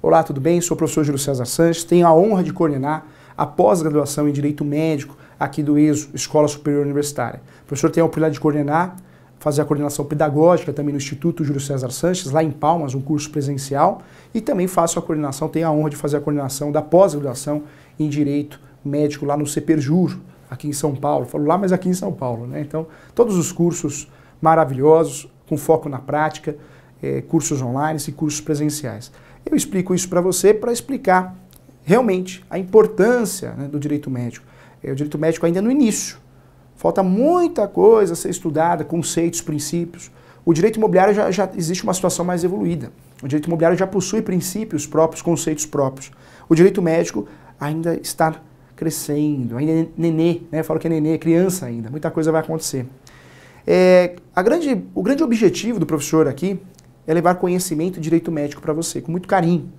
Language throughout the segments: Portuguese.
Olá, tudo bem? Sou o professor Júlio César Sanches, tenho a honra de coordenar a pós-graduação em Direito Médico aqui do ESO, Escola Superior Universitária. O professor tem a oportunidade de coordenar, fazer a coordenação pedagógica também no Instituto Júlio César Sanches, lá em Palmas, um curso presencial, e também faço a coordenação, tenho a honra de fazer a coordenação da pós-graduação em Direito Médico lá no CEPERJUR, aqui em São Paulo. Falo lá, mas aqui em São Paulo, né? Então, todos os cursos maravilhosos, com foco na prática, é, cursos online e cursos presenciais. Eu explico isso para você para explicar realmente a importância né, do direito médico. É, o direito médico ainda é no início. Falta muita coisa a ser estudada, conceitos, princípios. O direito imobiliário já, já existe uma situação mais evoluída. O direito imobiliário já possui princípios próprios, conceitos próprios. O direito médico ainda está crescendo, ainda é nenê, né? Eu falo que é nenê, é criança ainda, muita coisa vai acontecer. É, a grande, o grande objetivo do professor aqui é levar conhecimento e direito médico para você, com muito carinho.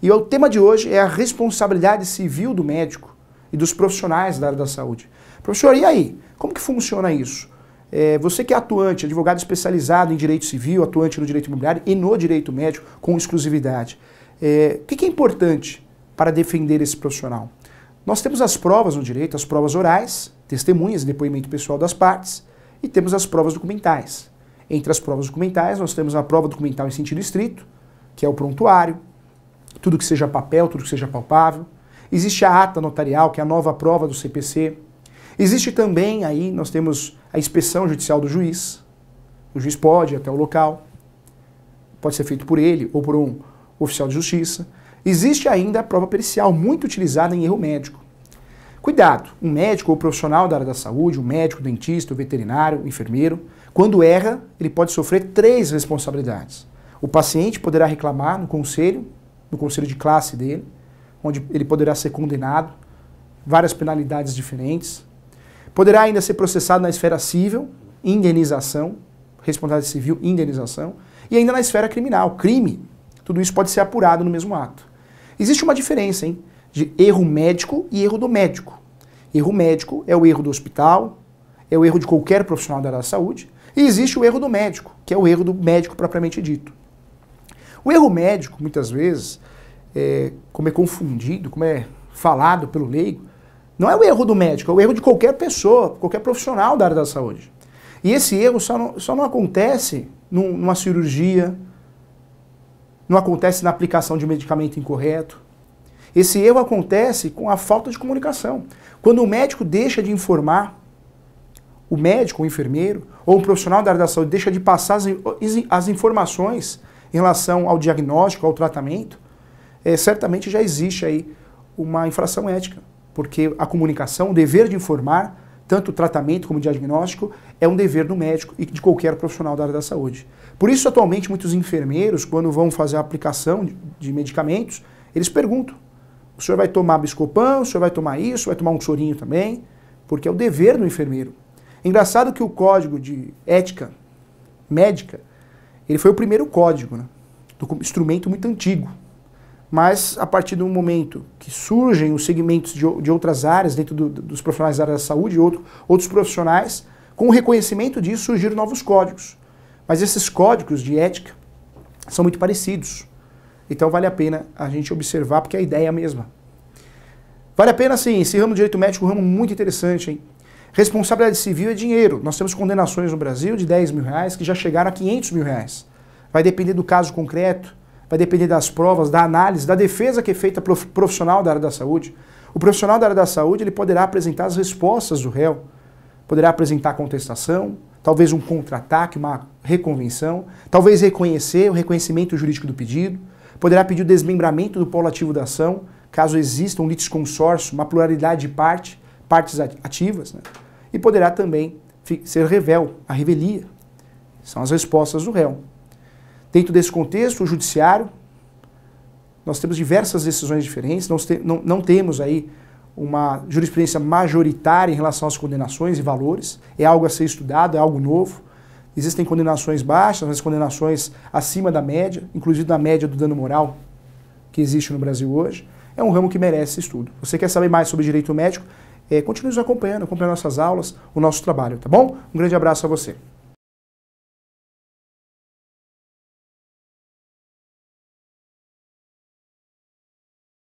E o tema de hoje é a responsabilidade civil do médico e dos profissionais da área da saúde. Professor, e aí? Como que funciona isso? É, você que é atuante, advogado especializado em direito civil, atuante no direito imobiliário e no direito médico com exclusividade, é, o que, que é importante para defender esse profissional? Nós temos as provas no direito, as provas orais, testemunhas e depoimento pessoal das partes, e temos as provas documentais. Entre as provas documentais, nós temos a prova documental em sentido estrito, que é o prontuário, tudo que seja papel, tudo que seja palpável. Existe a ata notarial, que é a nova prova do CPC. Existe também aí, nós temos a inspeção judicial do juiz. O juiz pode ir até o local, pode ser feito por ele ou por um oficial de justiça. Existe ainda a prova pericial, muito utilizada em erro médico. Cuidado, um médico ou profissional da área da saúde, um médico, dentista, veterinário, enfermeiro, quando erra, ele pode sofrer três responsabilidades. O paciente poderá reclamar no conselho, no conselho de classe dele, onde ele poderá ser condenado, várias penalidades diferentes. Poderá ainda ser processado na esfera civil, indenização, responsabilidade civil, indenização, e ainda na esfera criminal, crime. Tudo isso pode ser apurado no mesmo ato. Existe uma diferença, hein? de erro médico e erro do médico. Erro médico é o erro do hospital, é o erro de qualquer profissional da área da saúde, e existe o erro do médico, que é o erro do médico propriamente dito. O erro médico, muitas vezes, é, como é confundido, como é falado pelo leigo, não é o erro do médico, é o erro de qualquer pessoa, qualquer profissional da área da saúde. E esse erro só não, só não acontece num, numa cirurgia, não acontece na aplicação de medicamento incorreto, esse erro acontece com a falta de comunicação. Quando o médico deixa de informar, o médico, o enfermeiro ou um profissional da área da saúde deixa de passar as, as informações em relação ao diagnóstico, ao tratamento, é, certamente já existe aí uma infração ética, porque a comunicação, o dever de informar, tanto o tratamento como o diagnóstico, é um dever do médico e de qualquer profissional da área da saúde. Por isso, atualmente, muitos enfermeiros, quando vão fazer a aplicação de medicamentos, eles perguntam o senhor vai tomar biscopan, o senhor vai tomar isso, vai tomar um sorinho também, porque é o dever do enfermeiro. Engraçado que o código de ética médica, ele foi o primeiro código, né? Do instrumento muito antigo. Mas a partir do momento que surgem os segmentos de, de outras áreas, dentro do, dos profissionais da área da saúde e outro, outros profissionais, com o reconhecimento disso surgiram novos códigos. Mas esses códigos de ética são muito parecidos. Então vale a pena a gente observar, porque é a ideia é a mesma. Vale a pena sim, esse ramo de direito médico é um ramo muito interessante, hein? Responsabilidade civil é dinheiro. Nós temos condenações no Brasil de 10 mil reais que já chegaram a 500 mil reais. Vai depender do caso concreto, vai depender das provas, da análise, da defesa que é feita profissional da área da saúde. O profissional da área da saúde ele poderá apresentar as respostas do réu, poderá apresentar contestação, talvez um contra-ataque, uma reconvenção, talvez reconhecer o reconhecimento jurídico do pedido. Poderá pedir o desmembramento do polo ativo da ação, caso exista um litisconsórcio, uma pluralidade de parte, partes ativas, né? e poderá também ser revel, a revelia. São as respostas do réu. Dentro desse contexto, o judiciário, nós temos diversas decisões diferentes, não, não, não temos aí uma jurisprudência majoritária em relação às condenações e valores, é algo a ser estudado, é algo novo. Existem condenações baixas, mas condenações acima da média, inclusive da média do dano moral que existe no Brasil hoje. É um ramo que merece estudo. Você quer saber mais sobre direito médico? É, continue nos acompanhando, acompanhe nossas aulas, o nosso trabalho, tá bom? Um grande abraço a você.